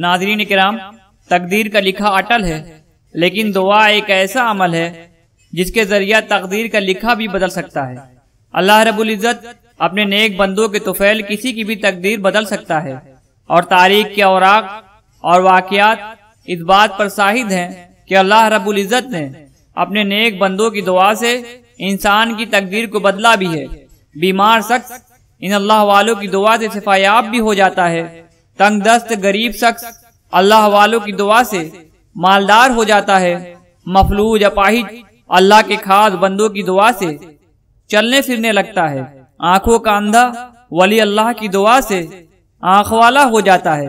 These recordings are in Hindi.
नाजरीन कराम तकदीर का लिखा अटल है लेकिन दुआ एक ऐसा अमल है जिसके जरिया तकदीर का लिखा भी बदल सकता है अल्लाह रबुल्ज़त अपने नेक बंदों के तुफैल किसी की भी तकदीर बदल सकता है और तारीख के औराक और वाकयात इस बात पर शाहिद हैं कि अल्लाह रबुल्ज़त ने अपने नेक बंदों की दुआ से इंसान की तकदीर को बदला भी है बीमार शख्स इन अल्लाह वालों की दुआ से शिफायाब भी हो जाता है तंगदस्त गरीब शख्स अल्लाह वालों की दुआ से मालदार हो जाता है मफलूज अपाहिज अल्लाह के खास बंदों की दुआ से चलने फिरने लगता है आंखों का अंधा वली अल्लाह की दुआ से आँख वाला हो जाता है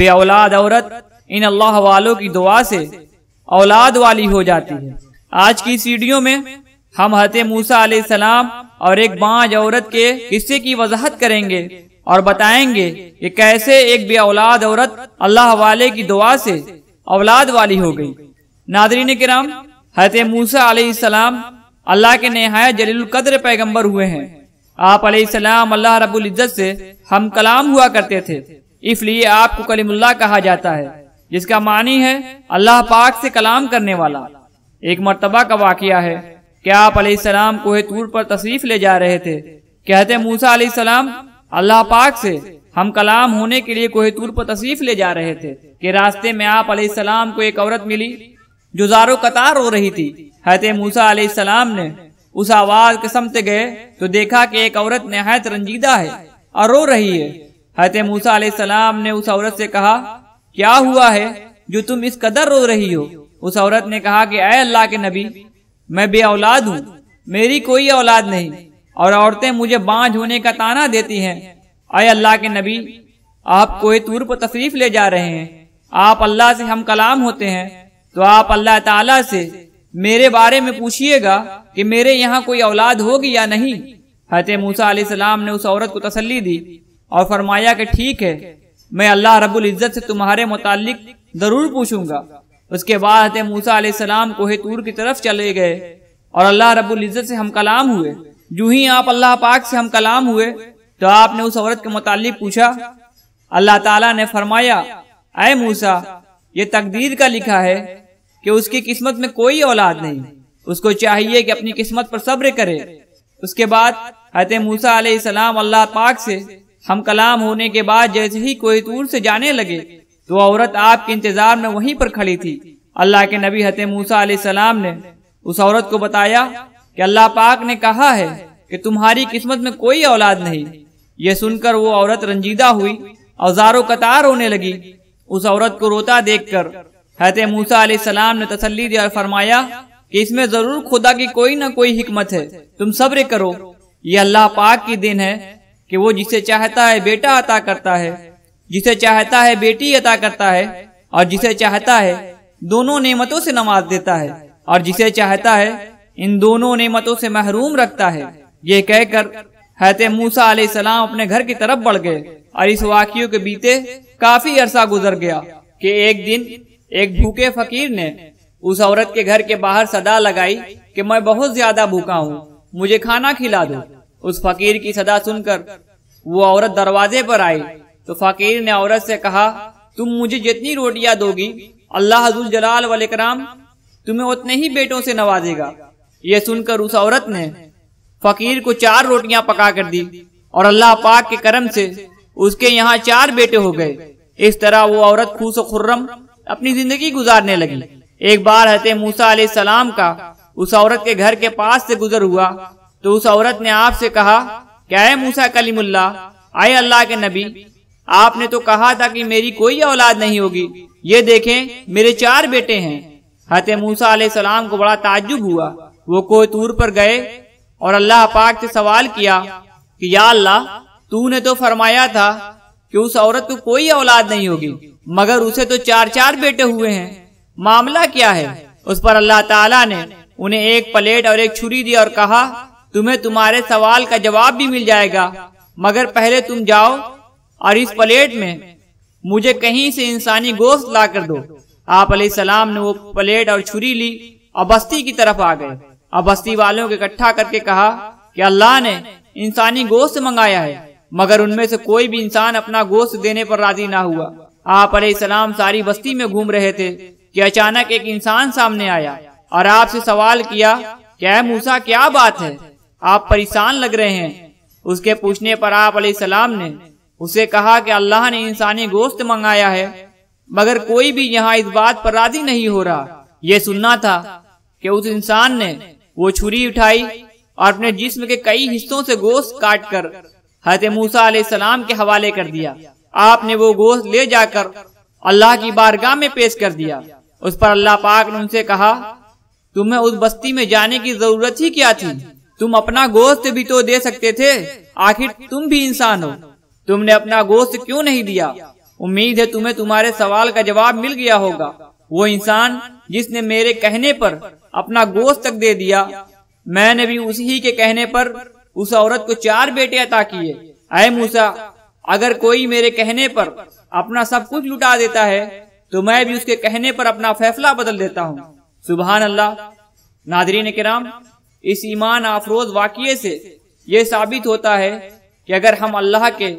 बे औलाद औरत इन अल्लाह वालों की दुआ से औलाद वाली हो जाती है आज की सीढ़ियों में हम हते मूसा सलाम और एक बाज औरत के किस्से की वजाहत करेंगे और बताएंगे कि कैसे एक बे औलाद औरत अल्लाह वाले की दुआ से औलाद वाली हो गई नादरीन कराम हजरत मूसा सलाम अल्लाह के नहायत जलील कद्र पैगम्बर हुए हैं आप सलाम अल्लाह रबुल इज़्ज़त से हम कलाम हुआ करते थे इसलिए आपको कलीमुल्ला कहा जाता है जिसका मानी है अल्लाह पाक से कलाम करने वाला एक मरतबा का वाकया है क्या आप सलाम कोहे तूर पर तशरीफ ले जा रहे थे कहते मूसा सलाम अल्लाह पाक से हम कलाम होने के लिए कोहेतूर पर तशरीफ ले जा रहे थे कि रास्ते में आप सलाम को एक औरत मिली जो जारो कतार रो रही थी हजरत मूसा सलाम ने उस आवाज के समते गए तो देखा कि एक औरत नहायत रंजीदा है और रो रही है हजरत मूसा सलाम ने उस औरत से कहा क्या हुआ है जो तुम इस कदर रो रही हो उस औरत ने कहा कि अय अल्लाह के नबी मैं बे औलाद हूँ मेरी कोई औलाद नहीं और औरतें मुझे बांझ होने का ताना देती हैं अय अल्लाह के नबी आप कोई तूर पर तशरीफ ले जा रहे हैं आप अल्लाह से हम कलाम होते हैं तो आप अल्लाह ताला से मेरे बारे में पूछिएगा कि मेरे यहाँ कोई औलाद होगी या नहीं हत मूसा सलाम ने उस औरत को तसल्ली दी और फरमाया कि ठीक है मैं अल्लाह रबुल इज़्ज़त से तुम्हारे मुतालिक ज़रूर पूछूंगा उसके बाद हत मूसा सलाम कोहे तूर की तरफ चले गए और अल्लाह रबुल इज़्ज़त से हम कलाम हुए जू ही आप अल्लाह पाक से हम कलाम हुए तो आपने उस औरत के मुतालिक पूछा अल्लाह ताला ने फरमाया अय मूसा ये तकदीर का लिखा है कि उसकी किस्मत में कोई औलाद नहीं उसको चाहिए कि अपनी किस्मत पर सब्र करे उसके बाद हत मूसा सलाम अल्लाह पाक से हम कलाम होने के बाद जैसे ही कोई दूर से जाने लगे तो औरत आपके इंतजार में वहीं पर खड़ी थी अल्लाह के नबी हत मूसा सलाम ने उस औरत को बताया कि अल्लाह पाक ने कहा है कि तुम्हारी किस्मत में कोई औलाद नहीं ये सुनकर वो औरत रंजीदा हुई औजारों कतार होने लगी उस औरत को रोता देखकर हजरत मूसा सलाम ने तसली दिया और फरमाया कि इसमें जरूर खुदा की कोई ना कोई हिकमत है तुम सब्र करो ये अल्लाह पाक की दिन है कि वो जिसे चाहता है बेटा अता करता है जिसे चाहता है बेटी अता करता है और जिसे चाहता है दोनों नेमतों से नमाज देता है और जिसे चाहता है इन दोनों नेमतों से महरूम रखता है ये कहकर हैत मूसा सलाम अपने घर की तरफ बढ़ गए और इस वाक्यों के बीते काफी अरसा गुजर गया कि एक दिन एक भूखे फकीर ने उस औरत के घर के बाहर सदा लगाई कि मैं बहुत ज्यादा भूखा हूँ मुझे खाना खिला दो उस फकीर की सदा सुनकर वो औरत दरवाजे पर आई तो फकीर ने औरत से कहा तुम मुझे जितनी रोटियां दोगी अल्लाह जलाल वाले कराम तुम्हें उतने ही बेटों से नवाजेगा ये सुनकर उस औरत ने फकीर को चार रोटियां पका कर दी और अल्लाह पाक के करम से उसके यहाँ चार बेटे हो गए इस तरह वो औरत खुश खुर्रम अपनी जिंदगी गुजारने लगी एक बार हते मूसा सलाम का उस औरत के घर के पास से गुजर हुआ तो उस औरत ने आपसे कहा क्या है मूसा कलीमुल्ला आए अल्लाह के नबी आपने तो कहा था कि मेरी कोई औलाद नहीं होगी ये देखें मेरे चार बेटे हैं हते मूसा सलाम को बड़ा ताज्जुब हुआ वो कोई तूर पर गए और अल्लाह पाक से सवाल किया कि या अल्लाह तूने तो फरमाया था कि उस औरत को कोई औलाद नहीं होगी मगर उसे तो चार चार बेटे हुए हैं मामला क्या है उस पर अल्लाह ताला ने उन्हें एक प्लेट और एक छुरी दी और कहा तुम्हें तुम्हारे सवाल का जवाब भी मिल जाएगा मगर पहले तुम जाओ और इस प्लेट में मुझे कहीं से इंसानी गोश्त ला कर दो आप सलाम ने वो प्लेट और छुरी ली और बस्ती की तरफ आ गए अब बस्ती वालों को इकट्ठा करके कहा कि अल्लाह ने इंसानी गोश्त मंगाया है मगर उनमें से कोई भी इंसान अपना गोश्त देने पर राजी ना हुआ आप सलाम सारी बस्ती में घूम रहे थे कि अचानक एक इंसान सामने आया और आपसे सवाल किया क्या मूसा क्या बात है आप परेशान लग रहे हैं उसके पूछने पर आप सलाम ने उसे कहा कि अल्लाह ने इंसानी गोश्त मंगाया है मगर कोई भी यहाँ इस बात पर राजी नहीं हो रहा यह सुनना था कि उस इंसान ने वो छुरी उठाई और अपने जिस्म के कई हिस्सों से गोश्त काट कर हजरत मूसा सलाम के हवाले कर दिया आपने वो गोश्त ले जाकर अल्लाह की बारगाह में पेश कर दिया उस पर अल्लाह पाक ने उनसे कहा तुम्हें उस बस्ती में जाने की जरूरत ही क्या थी तुम अपना गोश्त भी तो दे सकते थे आखिर तुम भी इंसान हो तुमने अपना गोश्त क्यों नहीं दिया उम्मीद है तुम्हें तुम्हारे सवाल का जवाब मिल गया होगा वो इंसान जिसने मेरे कहने पर अपना गोश्त तक दे दिया मैंने भी उसी ही के कहने पर उस औरत को चार बेटे अता किए अय मूसा अगर कोई मेरे कहने पर अपना सब कुछ लुटा देता है तो मैं भी उसके कहने पर अपना फैसला बदल देता हूँ सुबह अल्लाह नादरीन कराम इस ईमान आफरोज वाक्य से ये साबित होता है कि अगर हम अल्लाह के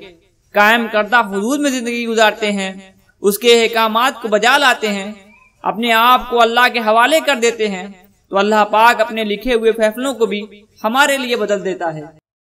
कायम करदा हजूद में ज़िंदगी गुजारते हैं उसके अहकाम को बजा लाते हैं अपने आप को अल्लाह के हवाले कर देते हैं तो अल्लाह पाक अपने लिखे हुए फैसलों को भी हमारे लिए बदल देता है